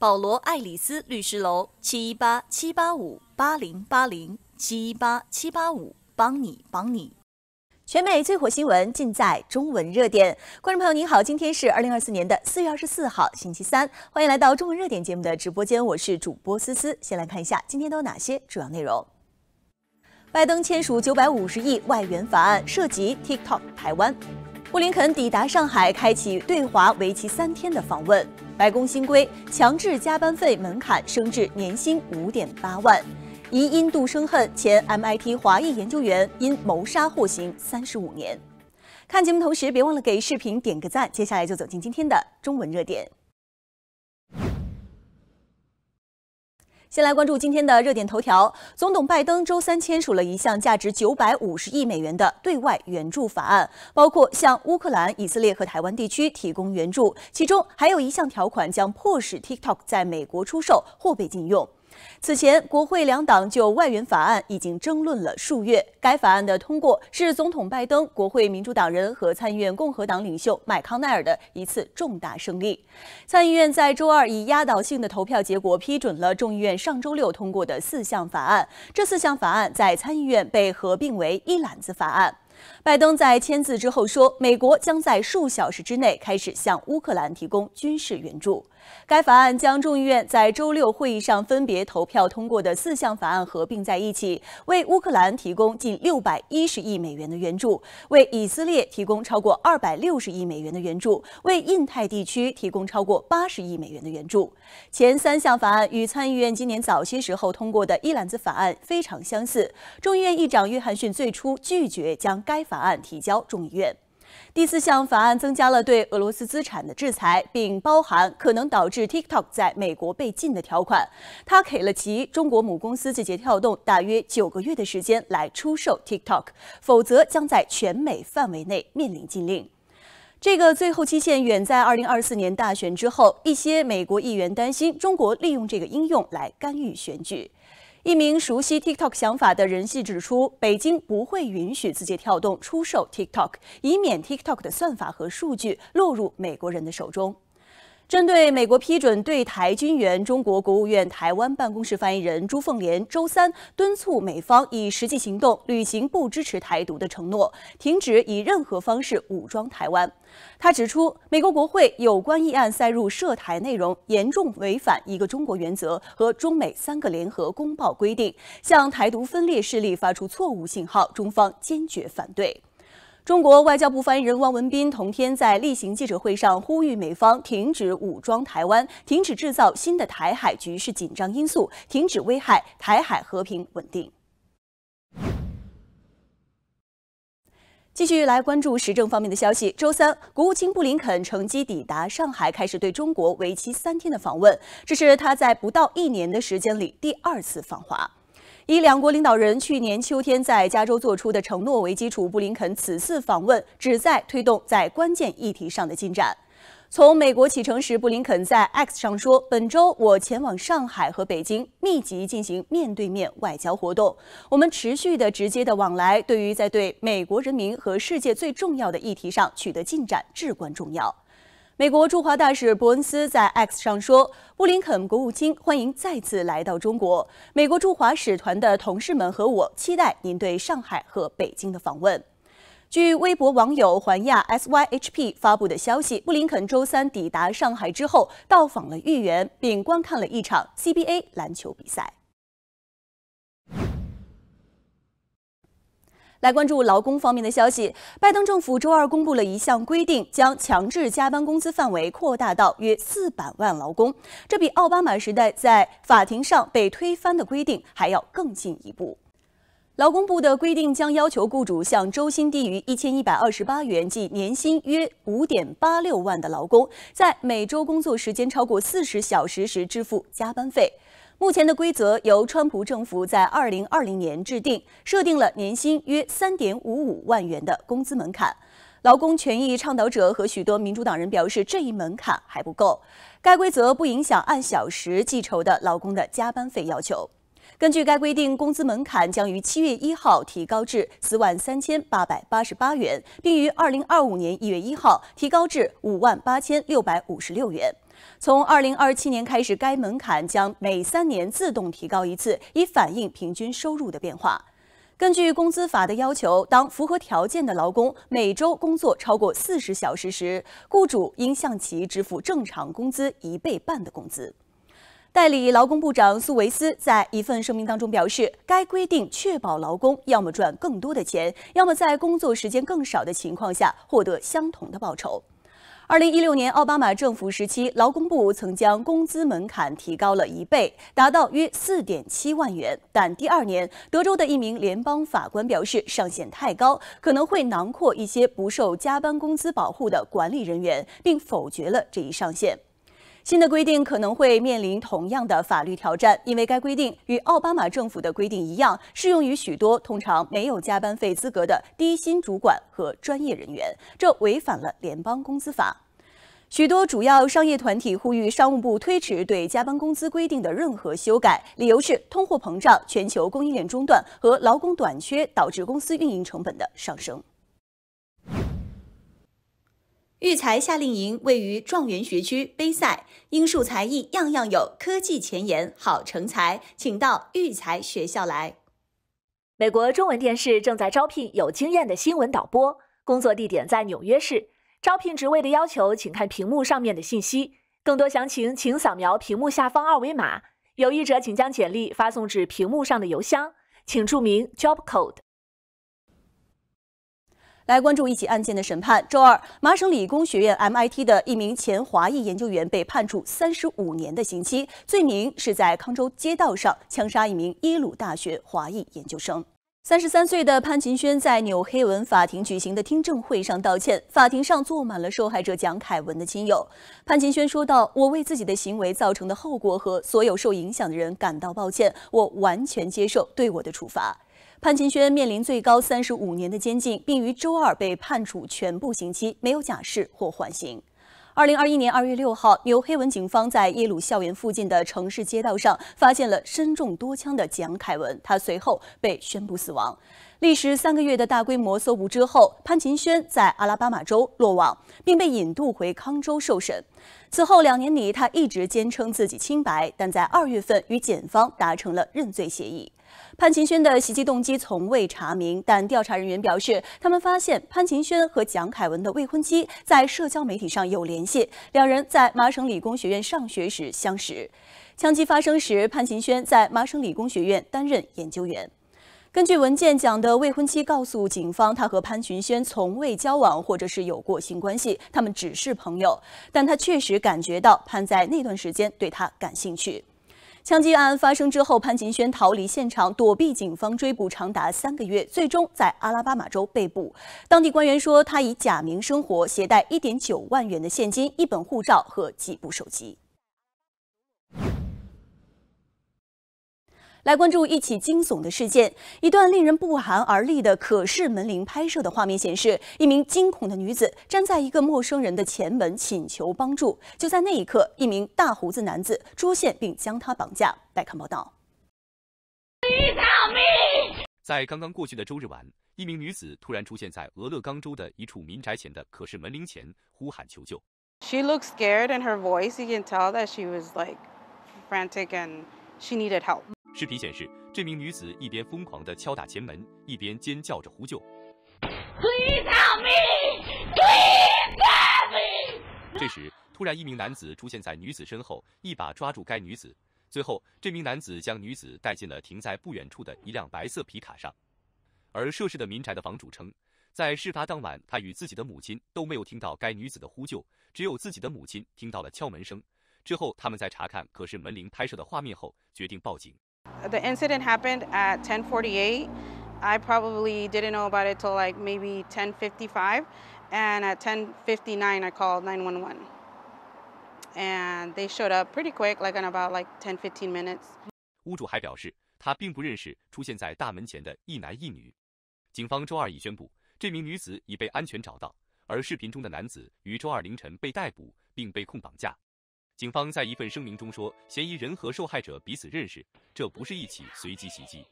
保罗·爱丽丝律师楼七一八七八五八零八零七一八七八五，帮你帮你。全美最火新闻尽在中文热点。观众朋友您好，今天是二零二四年的四月二十四号，星期三，欢迎来到中文热点节目的直播间，我是主播思思。先来看一下今天都有哪些主要内容：拜登签署九百五十亿外援法案，涉及 TikTok、台湾；布林肯抵达上海，开启对华为期三天的访问。白宫新规强制加班费门槛升至年薪五点八万。疑因妒生恨，前 MIT 华裔研究员因谋杀获刑三十五年。看节目同时，别忘了给视频点个赞。接下来就走进今天的中文热点。先来关注今天的热点头条。总统拜登周三签署了一项价值九百五十亿美元的对外援助法案，包括向乌克兰、以色列和台湾地区提供援助。其中还有一项条款将迫使 TikTok 在美国出售或被禁用。此前，国会两党就外援法案已经争论了数月。该法案的通过是总统拜登、国会民主党人和参议院共和党领袖麦康奈尔的一次重大胜利。参议院在周二以压倒性的投票结果批准了众议院上周六通过的四项法案。这四项法案在参议院被合并为一揽子法案。拜登在签字之后说：“美国将在数小时之内开始向乌克兰提供军事援助。”该法案将众议院在周六会议上分别投票通过的四项法案合并在一起，为乌克兰提供近六百一十亿美元的援助，为以色列提供超过二百六十亿美元的援助，为印太地区提供超过八十亿美元的援助。前三项法案与参议院今年早些时候通过的一揽子法案非常相似。众议院议长约翰逊最初拒绝将该法案提交众议院。第四项法案增加了对俄罗斯资产的制裁，并包含可能导致 TikTok 在美国被禁的条款。他给了其中国母公司字节跳动大约九个月的时间来出售 TikTok，否则将在全美范围内面临禁令。这个最后期限远在二零二四年大选之后，一些美国议员担心中国利用这个应用来干预选举。一名熟悉 TikTok 想法的人士指出，北京不会允许字节跳动出售 TikTok，以免 TikTok 的算法和数据落入美国人的手中。针对美国批准对台军援，中国国务院台湾办公室发言人朱凤莲周三敦促美方以实际行动履行不支持台独的承诺，停止以任何方式武装台湾。他指出，美国国会有关议案塞入涉台内容，严重违反一个中国原则和中美三个联合公报规定，向台独分裂势力发出错误信号，中方坚决反对。中国外交部发言人汪文斌同天在例行记者会上呼吁美方停止武装台湾，停止制造新的台海局势紧张因素，停止危害台海和平稳定。继续来关注时政方面的消息，周三，国务卿布林肯乘机抵达上海，开始对中国为期三天的访问，这是他在不到一年的时间里第二次访华。以两国领导人去年秋天在加州做出的承诺为基础，布林肯此次访问旨在推动在关键议题上的进展。从美国启程时，布林肯在 X 上说：“本周我前往上海和北京，密集进行面对面外交活动。我们持续的直接的往来，对于在对美国人民和世界最重要的议题上取得进展至关重要。”美国驻华大使伯恩斯在 X 上说：“布林肯国务卿欢迎再次来到中国。美国驻华使团的同事们和我期待您对上海和北京的访问。”据微博网友环亚 SYHP 发布的消息，布林肯周三抵达上海之后，到访了豫园，并观看了一场 CBA 篮球比赛。来关注劳工方面的消息。拜登政府周二公布了一项规定，将强制加班工资范围扩大到约四百万劳工，这比奥巴马时代在法庭上被推翻的规定还要更进一步。劳工部的规定将要求雇主向周薪低于一千一百二十八元、即年薪约五点八六万的劳工，在每周工作时间超过四十小时时支付加班费。目前的规则由川普政府在二零二零年制定，设定了年薪约三点五五万元的工资门槛。劳工权益倡导者和许多民主党人表示，这一门槛还不够。该规则不影响按小时计酬的劳工的加班费要求。根据该规定，工资门槛将于七月一号提高至四万三千八百八十八元，并于二零二五年一月一号提高至五万八千六百五十六元。从2027年开始，该门槛将每三年自动提高一次，以反映平均收入的变化。根据《工资法》的要求，当符合条件的劳工每周工作超过40小时时，雇主应向其支付正常工资一倍半的工资。代理劳工部长苏维斯在一份声明当中表示，该规定确保劳工要么赚更多的钱，要么在工作时间更少的情况下获得相同的报酬。二零一六年，奥巴马政府时期，劳工部曾将工资门槛提高了一倍，达到约四点七万元。但第二年，德州的一名联邦法官表示上限太高，可能会囊括一些不受加班工资保护的管理人员，并否决了这一上限。新的规定可能会面临同样的法律挑战，因为该规定与奥巴马政府的规定一样，适用于许多通常没有加班费资格的低薪主管和专业人员，这违反了联邦工资法。许多主要商业团体呼吁商务部推迟对加班工资规定的任何修改，理由是通货膨胀、全球供应链中断和劳工短缺导致公司运营成本的上升。育才夏令营位于状元学区，杯赛、英数才艺样样有，科技前沿好成才，请到育才学校来。美国中文电视正在招聘有经验的新闻导播，工作地点在纽约市。招聘职位的要求，请看屏幕上面的信息。更多详情，请扫描屏幕下方二维码。有意者请将简历发送至屏幕上的邮箱，请注明 Job Code。来关注一起案件的审判。周二，麻省理工学院 （MIT） 的一名前华裔研究员被判处三十五年的刑期，罪名是在康州街道上枪杀一名耶鲁大学华裔研究生。三十三岁的潘勤轩在纽黑文法庭举行的听证会上道歉。法庭上坐满了受害者蒋凯文的亲友。潘勤轩说道：“我为自己的行为造成的后果和所有受影响的人感到抱歉。我完全接受对我的处罚。”潘勤轩面临最高三十五年的监禁，并于周二被判处全部刑期，没有假释或缓刑。二零二一年二月六号，纽黑文警方在耶鲁校园附近的城市街道上发现了身中多枪的蒋凯文，他随后被宣布死亡。历时三个月的大规模搜捕之后，潘勤轩在阿拉巴马州落网，并被引渡回康州受审。此后两年里，他一直坚称自己清白，但在二月份与检方达成了认罪协议。潘晴轩的袭击动机从未查明，但调查人员表示，他们发现潘晴轩和蒋凯文的未婚妻在社交媒体上有联系，两人在麻省理工学院上学时相识。枪击发生时，潘晴轩在麻省理工学院担任研究员。根据文件，讲的未婚妻告诉警方，她和潘群轩从未交往，或者是有过性关系，他们只是朋友。但她确实感觉到潘在那段时间对他感兴趣。枪击案发生之后，潘金轩逃离现场，躲避警方追捕长达三个月，最终在阿拉巴马州被捕。当地官员说，他以假名生活，携带一点九万元的现金、一本护照和几部手机。来关注一起惊悚的事件，一段令人不寒而栗的可视门铃拍摄的画面显示，一名惊恐的女子站在一个陌生人的前门，请求帮助。就在那一刻，一名大胡子男子出现，并将她绑架。来看报道。在刚刚过去的周日晚，一名女子突然出现在俄勒冈州的一处民宅前的可视门铃前，呼喊求救。She looked scared, and her voice, you can tell that she was like frantic, and she needed help. 视频显示，这名女子一边疯狂地敲打前门，一边尖叫着呼救。Please help me, please help me！这时，突然一名男子出现在女子身后，一把抓住该女子。最后，这名男子将女子带进了停在不远处的一辆白色皮卡上。而涉事的民宅的房主称，在事发当晚，他与自己的母亲都没有听到该女子的呼救，只有自己的母亲听到了敲门声。之后，他们在查看可是门铃拍摄的画面后，决定报警。The incident happened at 1048. I probably didn't know about it till like maybe 1055. And at 1059, I called 911. And they showed up pretty quick, like in about like 10, 15 minutes. 屋主还表示，他并不认识出现在大门前的一男一女。警方周二已宣布，这名女子已被安全找到，而视频中的男子于周二凌晨被逮捕，并被控绑架。警方在一份声明中说，嫌疑人和受害者彼此认识，这不是一起随机袭击。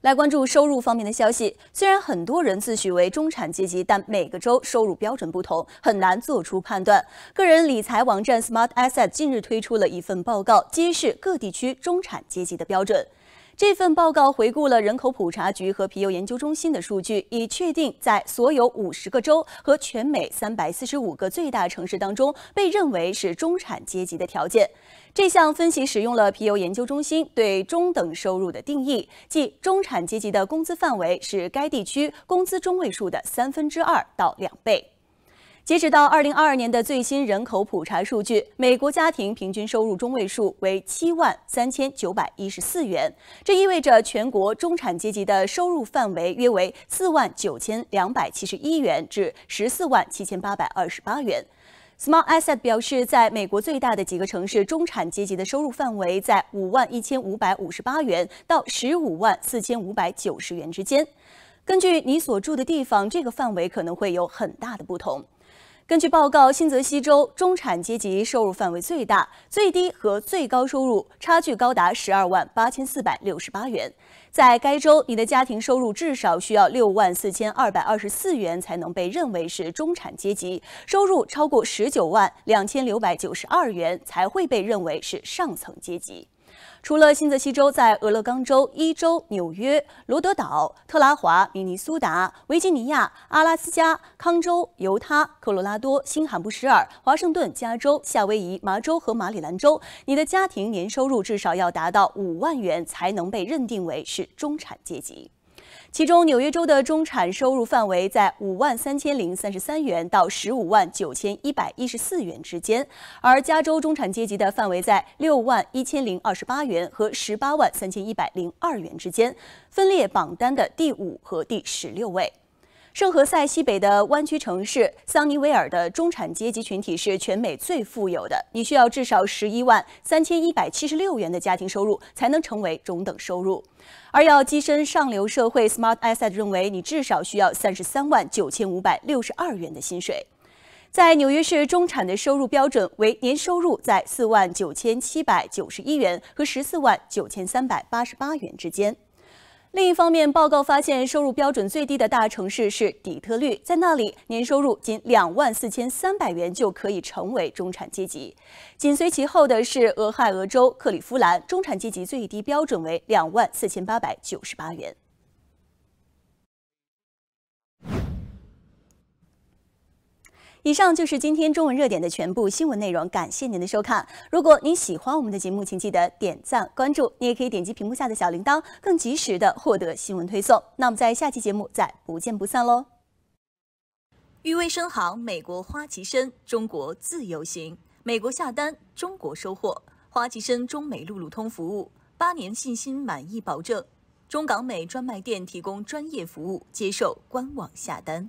来关注收入方面的消息。虽然很多人自诩为中产阶级，但每个州收入标准不同，很难做出判断。个人理财网站 SmartAsset 近日推出了一份报告，揭示各地区中产阶级的标准。这份报告回顾了人口普查局和皮尤研究中心的数据，以确定在所有五十个州和全美三百四十五个最大城市当中被认为是中产阶级的条件。这项分析使用了皮尤研究中心对中等收入的定义，即中产阶级的工资范围是该地区工资中位数的三分之二到两倍。截止到二零二二年的最新人口普查数据，美国家庭平均收入中位数为七万三千九百一十四元，这意味着全国中产阶级的收入范围约为四万九千两百七十一元至十四万七千八百二十八元。Small Asset 表示，在美国最大的几个城市，中产阶级的收入范围在五万一千五百五十八元到十五万四千五百九十元之间。根据你所住的地方，这个范围可能会有很大的不同。根据报告，新泽西州中产阶级收入范围最大，最低和最高收入差距高达十二万八千四百六十八元。在该州，你的家庭收入至少需要六万四千二百二十四元才能被认为是中产阶级，收入超过十九万两千六百九十二元才会被认为是上层阶级。除了新泽西州，在俄勒冈州、伊州、纽约、罗德岛、特拉华、明尼苏达、维吉尼亚、阿拉斯加、康州、犹他、科罗拉多、新罕布什尔、华盛顿、加州、夏威夷、麻州和马里兰州，你的家庭年收入至少要达到五万元，才能被认定为是中产阶级。其中，纽约州的中产收入范围在五万三千零三十三元到十五万九千一百一十四元之间，而加州中产阶级的范围在六万一千零二十八元和十八万三千一百零二元之间，分列榜单的第五和第十六位。圣何塞西北的湾区城市桑尼维尔的中产阶级群体是全美最富有的。你需要至少十一万三千一百七十六元的家庭收入才能成为中等收入，而要跻身上流社会，SmartAsset 认为你至少需要三十三万九千五百六十二元的薪水。在纽约市，中产的收入标准为年收入在四万九千七百九十一元和十四万九千三百八十八元之间。另一方面，报告发现，收入标准最低的大城市是底特律，在那里，年收入仅两万四千三百元就可以成为中产阶级。紧随其后的是俄亥俄州克利夫兰，中产阶级最低标准为两万四千八百九十八元。以上就是今天中文热点的全部新闻内容，感谢您的收看。如果您喜欢我们的节目，请记得点赞关注。你也可以点击屏幕下的小铃铛，更及时的获得新闻推送。那我们在下期节目再不见不散喽。誉威深航，美国花旗参，中国自由行，美国下单，中国收货。花旗参中美路路通服务，八年信心满意保证。中港美专卖店提供专业服务，接受官网下单。